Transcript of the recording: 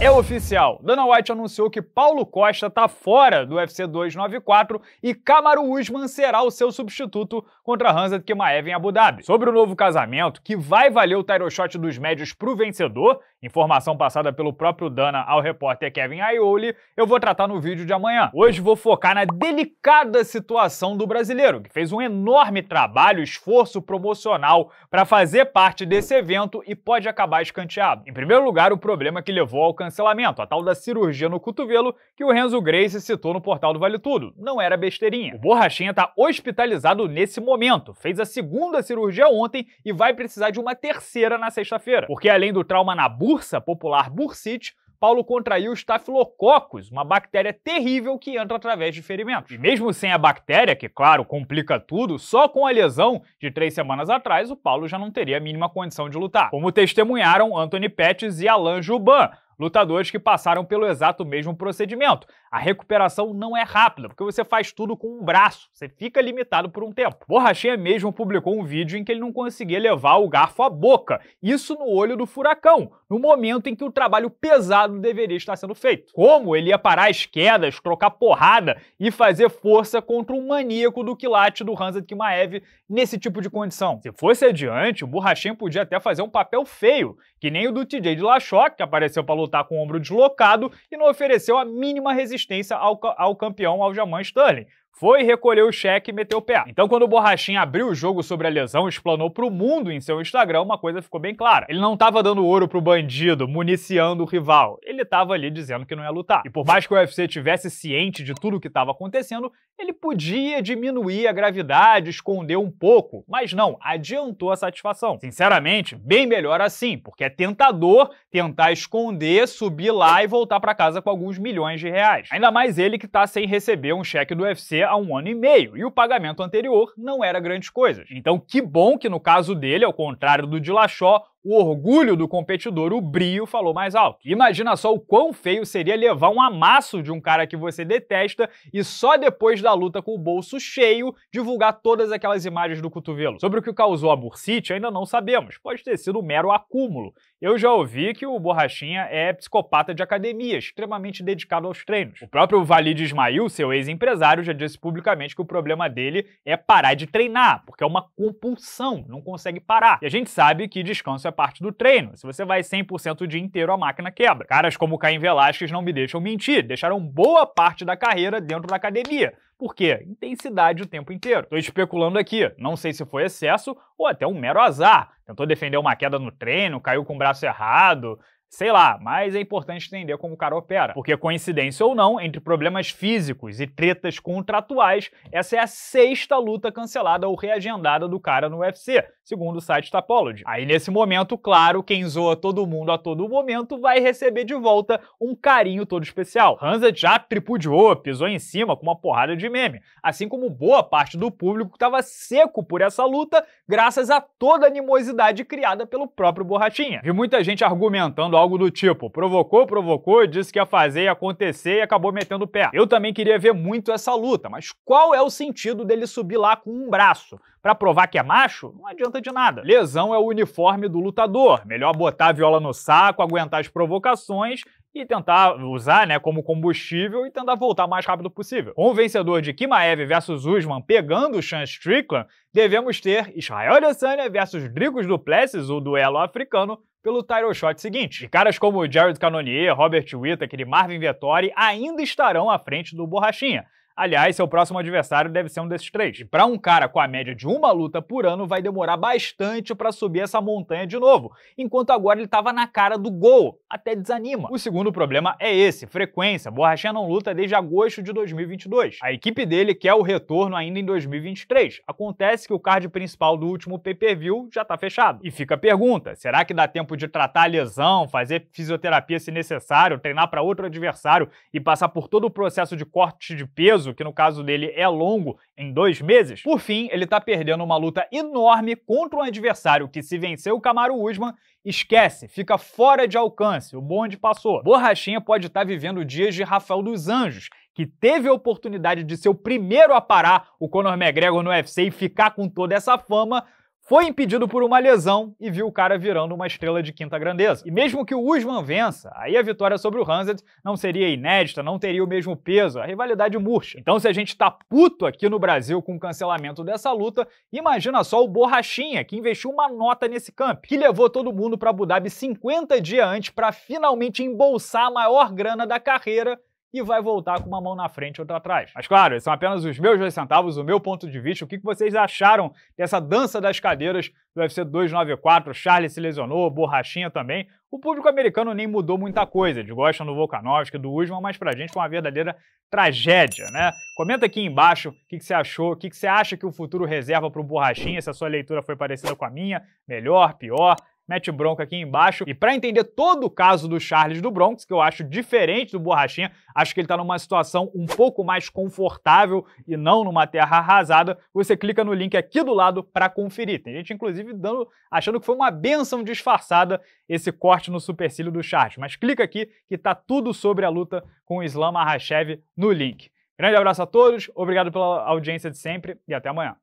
É oficial. Dana White anunciou que Paulo Costa está fora do UFC 294 e Kamaru Usman será o seu substituto contra Hamzat Kimaev em Abu Dhabi. Sobre o novo casamento, que vai valer o title shot dos médios pro vencedor, Informação passada pelo próprio Dana ao repórter Kevin Aioli, eu vou tratar no vídeo de amanhã. Hoje vou focar na delicada situação do brasileiro, que fez um enorme trabalho, esforço promocional para fazer parte desse evento e pode acabar escanteado. Em primeiro lugar, o problema que levou ao cancelamento, a tal da cirurgia no cotovelo que o Renzo Grace citou no portal do Vale Tudo. Não era besteirinha. O Borrachinha está hospitalizado nesse momento, fez a segunda cirurgia ontem e vai precisar de uma terceira na sexta-feira, porque além do trauma na bunda, ursa popular bursite, Paulo contraiu estafilococos, uma bactéria terrível que entra através de ferimentos. E mesmo sem a bactéria, que claro, complica tudo, só com a lesão de três semanas atrás, o Paulo já não teria a mínima condição de lutar. Como testemunharam Anthony Pettis e Alain Juban, lutadores que passaram pelo exato mesmo procedimento. A recuperação não é rápida, porque você faz tudo com um braço, você fica limitado por um tempo. Borrachinha mesmo publicou um vídeo em que ele não conseguia levar o garfo à boca, isso no olho do furacão, no momento em que o trabalho pesado deveria estar sendo feito. Como ele ia parar as quedas, trocar porrada e fazer força contra um maníaco do quilate do Hansa Kimaev nesse tipo de condição? Se fosse adiante, o Borrachinha podia até fazer um papel feio, que nem o do TJ de Lachó, que apareceu para lutar voltar com o ombro deslocado e não ofereceu a mínima resistência ao, ao campeão Aljamain Stanley foi recolher o cheque e meteu o pé. Então, quando o Borrachinha abriu o jogo sobre a lesão, explanou para o mundo em seu Instagram, uma coisa ficou bem clara. Ele não estava dando ouro pro bandido, municiando o rival. Ele estava ali dizendo que não ia lutar. E por mais que o UFC tivesse ciente de tudo o que estava acontecendo, ele podia diminuir a gravidade, esconder um pouco, mas não, adiantou a satisfação. Sinceramente, bem melhor assim, porque é tentador tentar esconder, subir lá e voltar para casa com alguns milhões de reais. Ainda mais ele que está sem receber um cheque do UFC há um ano e meio e o pagamento anterior não era grandes coisas. Então, que bom que no caso dele, ao contrário do de Lachó, o orgulho do competidor, o brio, falou mais alto. Imagina só o quão feio seria levar um amasso de um cara que você detesta e só depois da luta com o bolso cheio divulgar todas aquelas imagens do cotovelo. Sobre o que causou a bursite, ainda não sabemos. Pode ter sido um mero acúmulo. Eu já ouvi que o Borrachinha é psicopata de academia, extremamente dedicado aos treinos. O próprio Valide Ismail, seu ex-empresário, já disse publicamente que o problema dele é parar de treinar, porque é uma compulsão, não consegue parar. E a gente sabe que descanso é parte do treino. Se você vai 100% o dia inteiro, a máquina quebra. Caras como Caim Velasquez não me deixam mentir, deixaram boa parte da carreira dentro da academia. Por quê? Intensidade o tempo inteiro. Estou especulando aqui, não sei se foi excesso ou até um mero azar. Tentou defender uma queda no treino, caiu com o braço errado, Sei lá, mas é importante entender como o cara opera, porque coincidência ou não, entre problemas físicos e tretas contratuais, essa é a sexta luta cancelada ou reagendada do cara no UFC, segundo o site Tapology. Aí nesse momento, claro, quem zoa todo mundo a todo momento vai receber de volta um carinho todo especial. Hansa já tripudiou, pisou em cima com uma porrada de meme, assim como boa parte do público estava seco por essa luta, graças a toda a animosidade criada pelo próprio Borrachinha. Vi muita gente argumentando algo do tipo. Provocou, provocou, disse que ia fazer e acontecer e acabou metendo o pé. Eu também queria ver muito essa luta, mas qual é o sentido dele subir lá com um braço? Pra provar que é macho? Não adianta de nada. Lesão é o uniforme do lutador. Melhor botar a viola no saco, aguentar as provocações e tentar usar, né, como combustível e tentar voltar o mais rápido possível. Com o vencedor de Kimaev versus Usman pegando o Sean Strickland, devemos ter Israel Adesanya versus Dricos Duplessis, o duelo africano, pelo title shot seguinte. Caras como Jared Cannonier, Robert Whittaker e Marvin Vettori ainda estarão à frente do Borrachinha. Aliás, seu próximo adversário deve ser um desses três. E para um cara com a média de uma luta por ano, vai demorar bastante para subir essa montanha de novo, enquanto agora ele estava na cara do gol até desanima. O segundo problema é esse, frequência. Borrachinha não luta desde agosto de 2022. A equipe dele quer o retorno ainda em 2023. Acontece que o card principal do último pay-per-view já tá fechado. E fica a pergunta, será que dá tempo de tratar a lesão, fazer fisioterapia se necessário, treinar para outro adversário e passar por todo o processo de corte de peso, que no caso dele é longo, em dois meses? Por fim, ele tá perdendo uma luta enorme contra um adversário que se venceu o Camaro Usman Esquece, fica fora de alcance, o bonde passou. Borrachinha pode estar tá vivendo dias de Rafael dos Anjos, que teve a oportunidade de ser o primeiro a parar o Conor McGregor no UFC e ficar com toda essa fama, foi impedido por uma lesão e viu o cara virando uma estrela de quinta grandeza. E mesmo que o Usman vença, aí a vitória sobre o Hanzad não seria inédita, não teria o mesmo peso, a rivalidade murcha. Então se a gente tá puto aqui no Brasil com o cancelamento dessa luta, imagina só o Borrachinha, que investiu uma nota nesse camp, que levou todo mundo para Abu Dhabi 50 dias antes para finalmente embolsar a maior grana da carreira e vai voltar com uma mão na frente e outra atrás. Mas claro, são apenas os meus dois centavos, o meu ponto de vista, o que vocês acharam dessa dança das cadeiras do UFC 294, Charles se lesionou, Borrachinha também. O público americano nem mudou muita coisa, eles gostam do Volkanovski, do Usman, mas pra gente foi uma verdadeira tragédia, né? Comenta aqui embaixo o que, que, você achou, o que, que você acha que o futuro reserva pro Borrachinha, se a sua leitura foi parecida com a minha, melhor, pior, mete bronca aqui embaixo. E para entender todo o caso do Charles do Bronx, que eu acho diferente do Borrachinha, acho que ele está numa situação um pouco mais confortável e não numa terra arrasada, você clica no link aqui do lado para conferir. Tem gente, inclusive, dando, achando que foi uma benção disfarçada esse corte no supercílio do Charles. Mas clica aqui que está tudo sobre a luta com o Islam Arrashev no link. Grande abraço a todos, obrigado pela audiência de sempre e até amanhã.